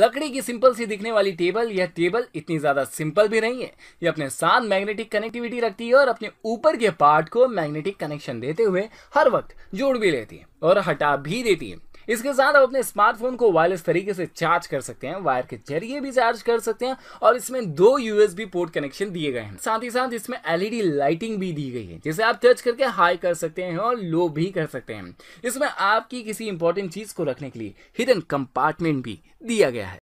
लकड़ी की सिंपल सी दिखने वाली टेबल यह टेबल इतनी ज्यादा सिंपल भी नहीं है यह अपने साथ मैग्नेटिक कनेक्टिविटी रखती है और अपने ऊपर के पार्ट को मैग्नेटिक कनेक्शन देते हुए हर वक्त जोड़ भी लेती है और हटा भी देती है इसके साथ आप अपने स्मार्टफोन को वायरलेस तरीके से चार्ज कर सकते हैं वायर के जरिए भी चार्ज कर सकते हैं और इसमें दो यूएसबी पोर्ट कनेक्शन दिए गए हैं साथ ही साथ इसमें एलईडी लाइटिंग भी दी गई है जिसे आप टच करके हाई कर सकते हैं और लो भी कर सकते हैं इसमें आपकी किसी इंपॉर्टेंट चीज को रखने के लिए हिडन कंपार्टमेंट भी दिया गया है